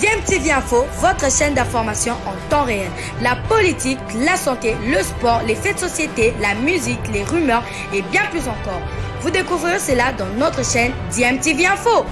DMTV Info, votre chaîne d'information en temps réel. La politique, la santé, le sport, les faits de société, la musique, les rumeurs et bien plus encore. Vous découvrirez cela dans notre chaîne DMTV Info.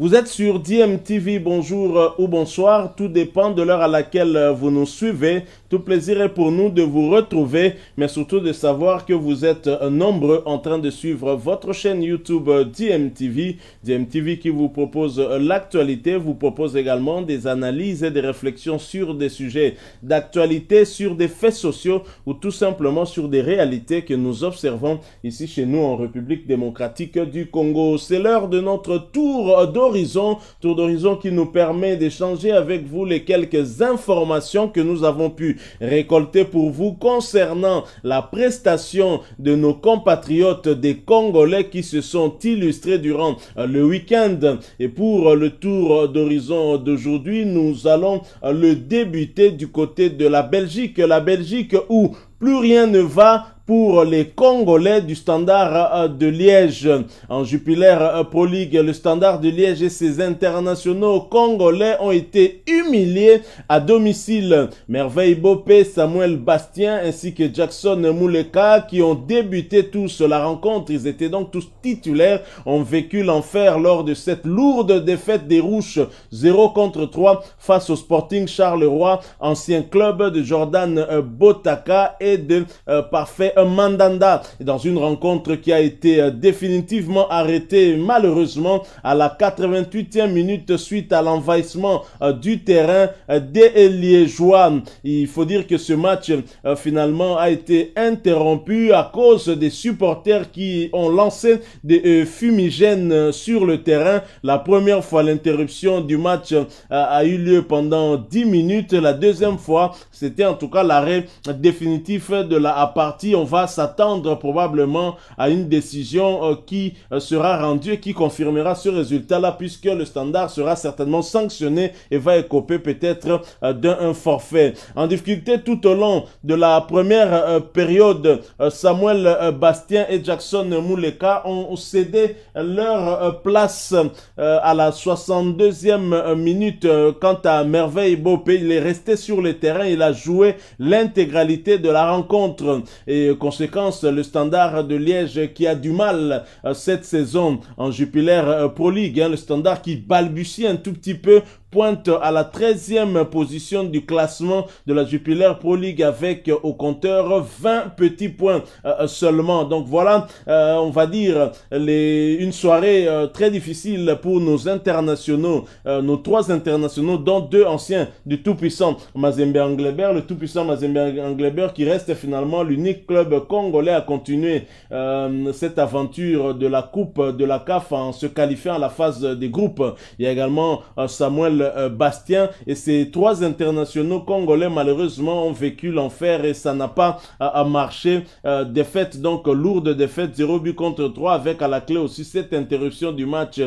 Vous êtes sur DMTV, bonjour ou bonsoir, tout dépend de l'heure à laquelle vous nous suivez. Tout plaisir est pour nous de vous retrouver, mais surtout de savoir que vous êtes euh, nombreux en train de suivre votre chaîne YouTube euh, DMTV. DMTV qui vous propose euh, l'actualité, vous propose également des analyses et des réflexions sur des sujets d'actualité, sur des faits sociaux ou tout simplement sur des réalités que nous observons ici chez nous en République démocratique du Congo. C'est l'heure de notre tour d'horizon, tour d'horizon qui nous permet d'échanger avec vous les quelques informations que nous avons pu récolté pour vous concernant la prestation de nos compatriotes des Congolais qui se sont illustrés durant euh, le week-end. Et pour euh, le tour d'horizon d'aujourd'hui, nous allons euh, le débuter du côté de la Belgique. La Belgique où plus rien ne va pour les Congolais du Standard euh, de Liège. En Jupiler euh, Pro League, le Standard de Liège et ses internationaux congolais ont été humiliés à domicile. Merveille Bopé, Samuel Bastien ainsi que Jackson Mouleka qui ont débuté tous la rencontre, ils étaient donc tous titulaires, ont vécu l'enfer lors de cette lourde défaite des Rouches 0 contre 3 face au Sporting Charleroi, ancien club de Jordan euh, Botaka et de Parfait Mandanda dans une rencontre qui a été euh, définitivement arrêtée malheureusement à la 88e minute suite à l'envahissement euh, du terrain euh, des Liégeois. Il faut dire que ce match finalement a été interrompu à cause des supporters qui ont lancé des fumigènes sur le terrain. La première fois, l'interruption du match a eu lieu pendant 10 minutes. La deuxième fois, c'était en tout cas l'arrêt définitif de la partie. On va s'attendre probablement à une décision euh, qui euh, sera rendue et qui confirmera ce résultat-là puisque le standard sera certainement sanctionné et va écoper peut-être euh, d'un forfait. En difficulté tout au long de la première période, Samuel Bastien et Jackson Mouleka ont cédé leur place à la 62e minute. Quant à Merveille Bopé, il est resté sur le terrain, il a joué l'intégralité de la rencontre conséquence, le standard de Liège qui a du mal euh, cette saison en Jupiler euh, Pro League, hein, le standard qui balbutie un tout petit peu pointe à la 13e position du classement de la Jupiler Pro League avec euh, au compteur 20 petits points euh, euh, seulement. Donc voilà, on va dire, les, une soirée très difficile pour nos internationaux, nos trois internationaux, dont deux anciens du tout-puissant Mazembe Angleber, le tout-puissant Mazembe Angleber qui reste finalement l'unique club congolais à continuer cette aventure de la Coupe de la CAF en se qualifiant à la phase des groupes. Il y a également Samuel euh, Bastien et ces trois internationaux congolais malheureusement ont vécu l'enfer et ça n'a pas euh, euh, marché. défaite donc lourde défaite 0 but contre 3 avec à la clé aussi cette interruption du match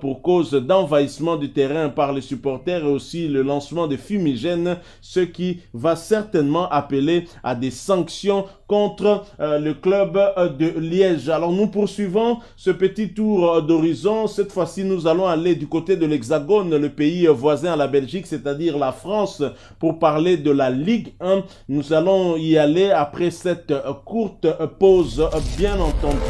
pour cause d'envahissement du terrain par les supporters et aussi le lancement de fumigènes, ce qui va certainement appeler à des sanctions contre le club de Liège. Alors nous poursuivons ce petit tour d'horizon. Cette fois-ci, nous allons aller du côté de l'Hexagone, le pays voisin à la Belgique, c'est-à-dire la France, pour parler de la Ligue 1. Nous allons y aller après cette euh, courte euh, pause, euh, bien entendu.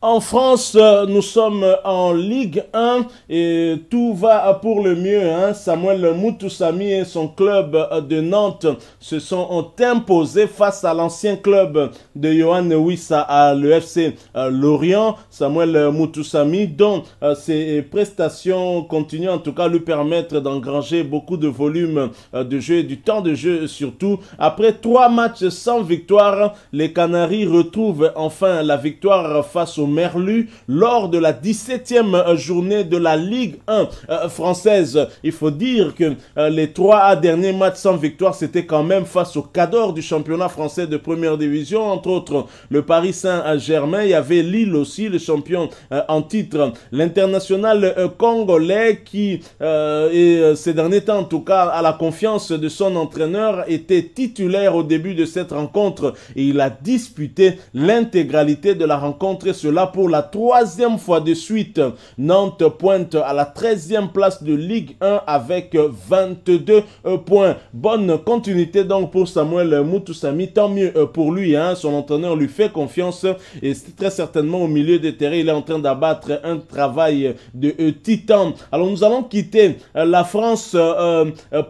En France, euh, nous sommes en Ligue 1 et tout va pour le mieux. Hein? Samuel Moutoussami et son club de Nantes se sont imposés face à l'ancien club de Johan Wissa à l'EFC euh, Lorient. Samuel Moutoussami, dont euh, ses prestations continuent en tout cas lui permettre d'engranger beaucoup de volume de jeu et du temps de jeu surtout. Après trois matchs sans victoire, les Canaries retrouvent enfin la victoire face au Merlu lors de la 17e euh, journée de la Ligue 1 euh, française. Il faut dire que euh, les trois derniers matchs sans victoire, c'était quand même face au cador du championnat français de première division, entre autres le Paris Saint-Germain. Il y avait Lille aussi, le champion en titre. L'international congolais qui, ces derniers temps en tout cas, à la confiance de son entraîneur, était titulaire au début de cette rencontre et il a disputé l'intégralité de la rencontre pour la troisième fois de suite. Nantes pointe à la 13e place de Ligue 1 avec 22 euh, points. Bonne continuité donc pour Samuel Moutoussami. Tant mieux euh, pour lui. Hein. Son entraîneur lui fait confiance et c'est très certainement au milieu des terrains, il est en train d'abattre un travail de euh, titan. Alors nous allons quitter la France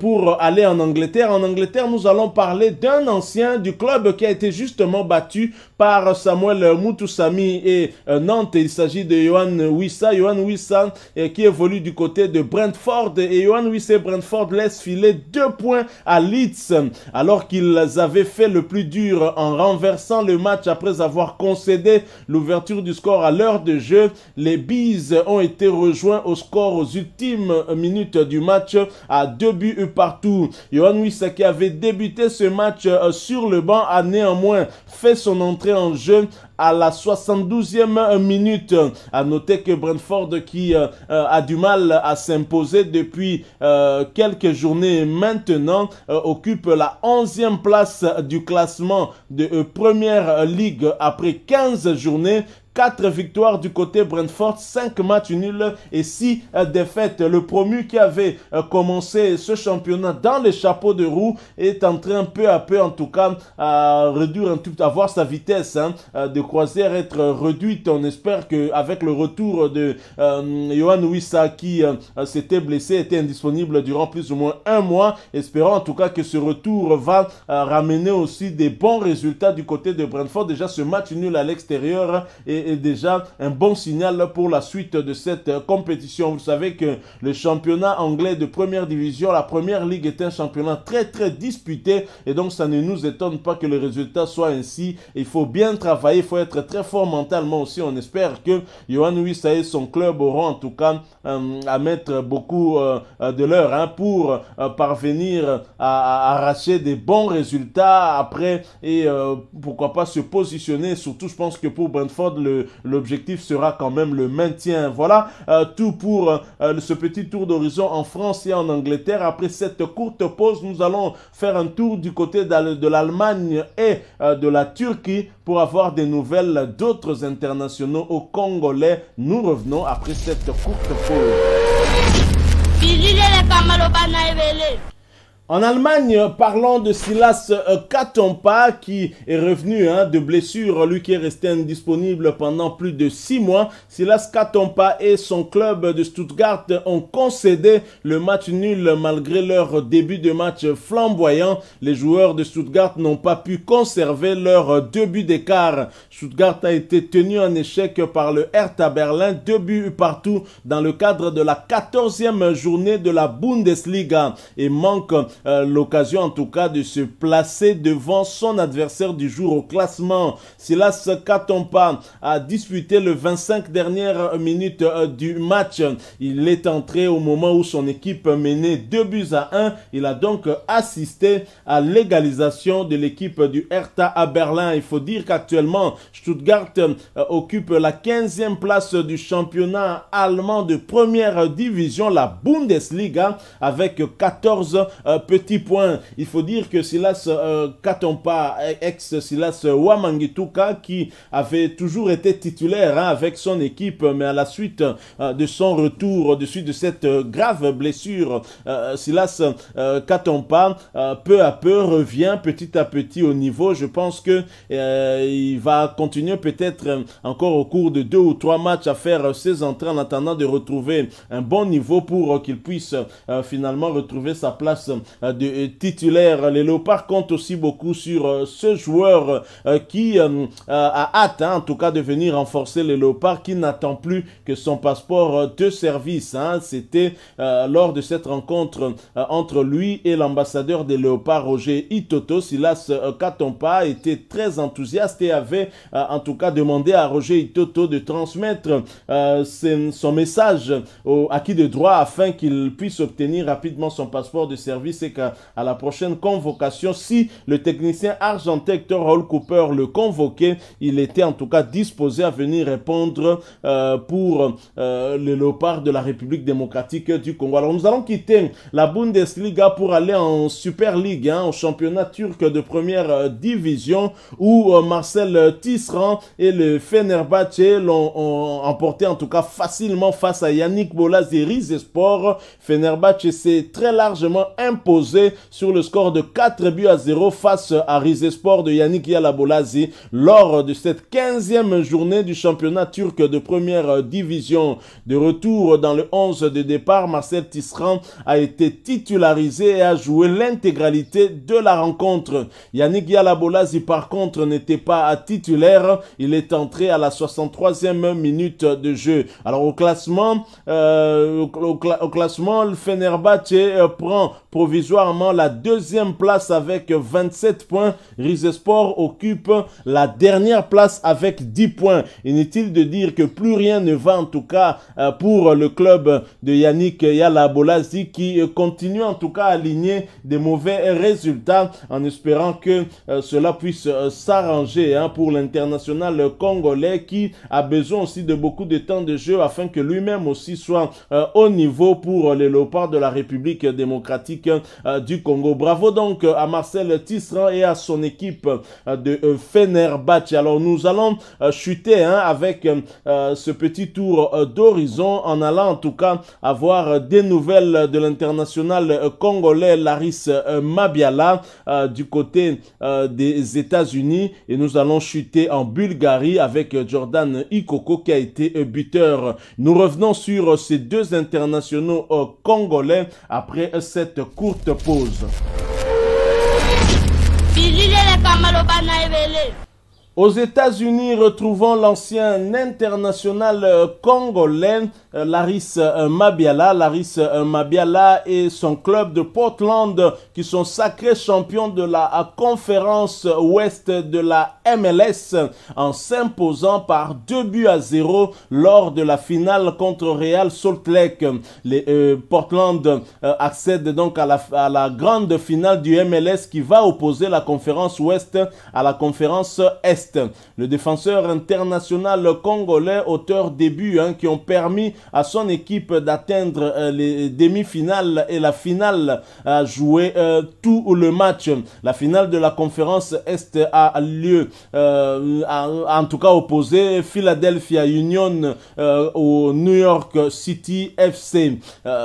pour aller en Angleterre. En Angleterre, nous allons parler d'un ancien du club qui a été justement battu par Samuel Moutoussami et euh, Nantes. Il s'agit de Johan Wissa. Johan Wissa euh, qui évolue du côté de Brentford. Et Johan Wissa et Brentford laissent filer deux points à Leeds alors qu'ils avaient fait le plus dur en renversant le match après avoir concédé l'ouverture du score à l'heure de jeu. Les Bees ont été rejoints au score aux ultimes minutes du match à deux buts partout. Johan Wissa qui avait débuté ce match euh, sur le banc a néanmoins fait son entrée en jeu à la 72e minute. À noter que Brentford, qui euh, euh, a du mal à s'imposer depuis euh, quelques journées maintenant, occupe la 11e place du classement de Première Ligue après 15 journées. 4 victoires du côté Brentford, 5 matchs nuls et 6 euh, défaites. Le promu qui avait euh, commencé ce championnat dans les chapeaux de roue est en train peu à peu en tout cas à réduire tout, à voir sa vitesse hein, euh, de croisière être réduite. On espère qu'avec le retour de Johan Wissa qui s'était blessé, était indisponible durant plus ou moins un mois, espérons en tout cas que ce retour va ramener aussi des bons résultats du côté de Brentford. Déjà ce match nul à l'extérieur et est déjà un bon signal pour la suite de cette euh, compétition. Vous savez que le championnat anglais de première division, la première ligue est un championnat très très disputé et donc ça ne nous étonne pas que le résultat soit ainsi. Il faut bien travailler, il faut être très fort mentalement aussi. On espère que Johan Wissa et son club auront en tout cas euh, à mettre beaucoup euh, de l'heure hein, pour parvenir à, arracher des bons résultats après et pourquoi pas se positionner. Surtout je pense que pour Brentford, le l'objectif sera quand même le maintien. Voilà euh, tout pour euh, ce petit tour d'horizon en France et en Angleterre. Après cette courte pause, nous allons faire un tour du côté de l'Allemagne et euh, de la Turquie pour avoir des nouvelles d'autres internationaux au Congolais. Nous revenons après cette courte pause. En Allemagne, parlons de Silas euh, Katompa qui est revenu hein, de blessure, lui qui est resté indisponible pendant plus de six mois. Silas Katompa et son club de Stuttgart ont concédé le match nul malgré leur début de match flamboyant. Les joueurs de Stuttgart n'ont pas pu conserver leur deux buts d'écart. Stuttgart a été tenu en échec par le Hertha Berlin, deux buts partout dans le cadre de la 14e journée de la Bundesliga et manque euh, l'occasion en tout cas de se placer devant son adversaire du jour au classement. Silas Katompa a disputé le 25 dernières minutes euh, du match. Il est entré au moment où son équipe menait 2 buts à 1. Il a donc assisté à l'égalisation de l'équipe du Hertha à Berlin. Il faut dire qu'actuellement, Stuttgart euh, occupe la 15e place du championnat allemand de première division, la Bundesliga, avec 14 petit point, il faut dire que Silas euh, Katompa, ex-Silas Wamangituka, qui avait toujours été titulaire hein, avec son équipe, mais à la suite euh, de son retour, au suite de cette euh, grave blessure, euh, Silas Katompa, peu à peu, revient petit à petit au niveau. Je pense que il va continuer peut-être encore au cours de deux ou trois matchs à faire ses entrées en attendant de retrouver un bon niveau pour qu'il puisse finalement retrouver sa place euh, de, titulaire. Les Léopards comptent aussi beaucoup sur euh, ce joueur euh, qui a hâte, hein, en tout cas, de venir renforcer les Léopards, qui n'attend plus que son passeport de service. Hein. C'était lors de cette rencontre entre lui et l'ambassadeur des Léopards, Roger Itoto. Silas Katompa était très enthousiaste et avait en tout cas demandé à Roger Itoto de transmettre son message à acquis de droit afin qu'il puisse obtenir rapidement son passeport de service c'est qu'à la prochaine convocation, si le technicien argentin Hector Cooper le convoquait, il était en tout cas disposé à venir répondre euh, pour les euh, le de la République démocratique du Congo. Alors nous allons quitter la Bundesliga pour aller en Super League, hein, au championnat turc de première euh, division où Marcel Tisserand et le Fenerbahce l'ont emporté en tout cas facilement face à Yannick Bola Sport. Fenerbahce s'est très largement imposé posé sur le score de 4 buts à 0 face à Rizespor de Yannick Yalabolazi lors de cette 15e journée du championnat turc de première division. De retour dans le 11 de départ, Marcel Tisserand a été titularisé et a joué l'intégralité de la rencontre. Yannick Yalabolazi par contre n'était pas titulaire, il est entré à la 63e minute de jeu. Alors au classement, euh, au, classement, le Fenerbahce euh, prend provisoirement provisoirement la deuxième place avec 27 points. Sport occupe la dernière place avec 10 points. Inutile de dire que plus rien ne va en tout cas euh, pour le club de Yannick Yalabolazi qui euh, continue en tout cas à aligner des mauvais résultats en espérant que euh, cela puisse s'arranger hein, pour l'international congolais qui a besoin aussi de beaucoup de temps de jeu afin que lui-même aussi soit au niveau pour les Lopards de la République démocratique euh, du Congo. Bravo donc euh, à Marcel Tisserand et à son équipe euh, de Fenerbahce. Alors nous allons chuter hein, avec ce petit tour d'horizon en allant en tout cas avoir des nouvelles de l'international congolais Laris Mabiala du côté des États-Unis et nous allons chuter en Bulgarie avec Jordan Ikoko qui a été buteur. Nous revenons sur ces deux internationaux congolais après cette courte pause. Aux États-Unis, retrouvons l'ancien international euh, congolais euh, Laris euh, Mabiala. Laris euh, Mabiala et son club de Portland qui sont sacrés champions de la conférence ouest de la MLS en s'imposant par deux buts à 0 lors de la finale contre Real Salt Lake. Portland accède donc à la, grande finale du MLS qui va opposer la conférence ouest à la conférence est. Le défenseur international congolais, auteur début hein, qui ont permis à son équipe d'atteindre euh, les demi-finales et la finale à jouer euh, tout le match. La finale de la conférence Est a lieu, euh, en tout cas opposé Philadelphia Union au New York City FC.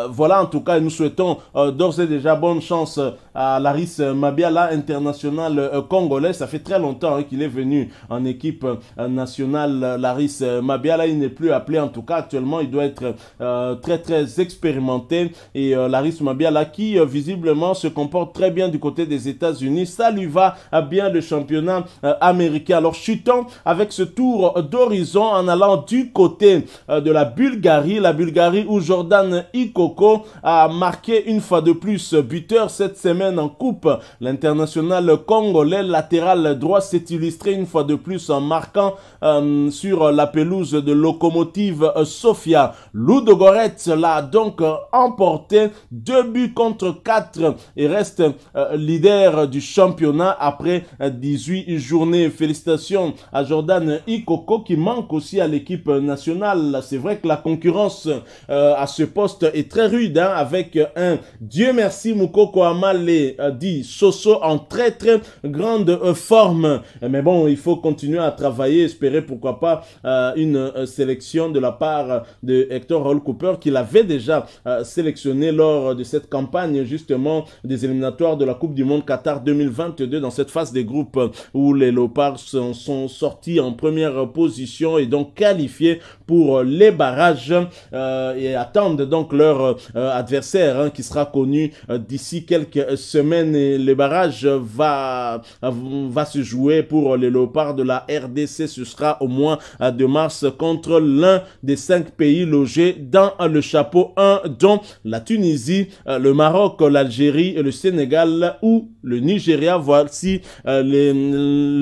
voilà en tout cas, nous souhaitons d'ores et déjà bonne chance à Laris euh, Mabiala, international euh, congolais. Ça fait très longtemps hein, qu'il est venu en équipe euh, nationale. Laris Mabiala, il n'est plus appelé en tout cas actuellement. Il doit être très très expérimenté. Et Laris Mabiala qui visiblement se comporte très bien du côté des États-Unis. Ça lui va bien le championnat américain. Alors chutons avec ce tour d'horizon en allant du côté de la Bulgarie. La Bulgarie où Jordan Ikoko a marqué une fois de plus buteur cette semaine en coupe. L'international congolais latéral droit s'est illustré une fois de plus en marquant euh, sur la pelouse de locomotive euh, Sofia. Ludo Goretz l'a donc euh, emporté deux buts contre quatre et reste leader du championnat après 18 journées. Félicitations à Jordan Ikoko qui manque aussi à l'équipe nationale. C'est vrai que la concurrence à ce poste est très rude hein, avec un Dieu merci Mukoko Amal dit, Soso en très très grande euh, forme. Mais bon, il faut continuer à travailler, espérer pourquoi pas euh, une euh, sélection de la part de Hector Hall Cooper qu'il avait déjà sélectionné lors de cette campagne justement des éliminatoires de la Coupe du Monde Qatar 2022 dans cette phase des groupes où les Lopards sont, sortis en première position et donc qualifiés pour les barrages et attendent donc leur adversaire hein, qui sera connu d'ici quelques semaine, le barrage va, va se jouer pour les léopards de la RDC. Ce sera au mois de mars contre l'un des cinq pays logés dans le chapeau 1, dont la Tunisie, le Maroc, l'Algérie, le Sénégal ou le Nigeria. Voici euh,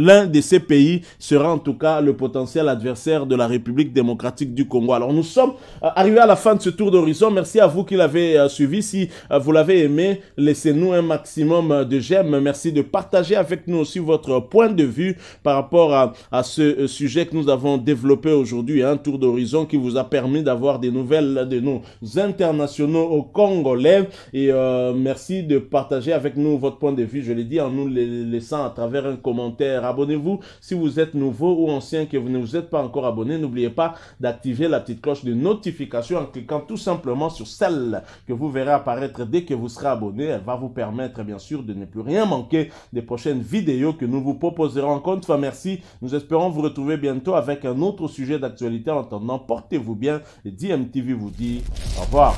l'un de ces pays sera en tout cas le potentiel adversaire de la République démocratique du Congo. Alors nous sommes euh, arrivés à la fin de ce tour d'horizon. Merci à vous qui l'avez euh, suivi. Si vous l'avez aimé, laissez-nous un maximum euh, de j'aime. Merci de partager avec nous aussi votre point de vue par rapport à, ce euh, sujet que nous avons développé aujourd'hui. Un hein. tour d'horizon qui vous a permis d'avoir des nouvelles de nos internationaux au congolais. Et euh, merci de partager avec nous votre point de vue. Je l'ai dit en nous laissant à travers un commentaire. Abonnez-vous si vous êtes nouveau ou ancien que vous ne vous êtes pas encore abonné. N'oubliez pas d'activer la petite cloche de notification en cliquant tout simplement sur celle que vous verrez apparaître dès que vous serez abonné. Elle va vous permettre très bien sûr, de ne plus rien manquer des prochaines vidéos que nous vous proposerons. Encore une merci. Nous espérons vous retrouver bientôt avec un autre sujet d'actualité. En attendant, portez-vous bien. Et DMTV vous dit au revoir.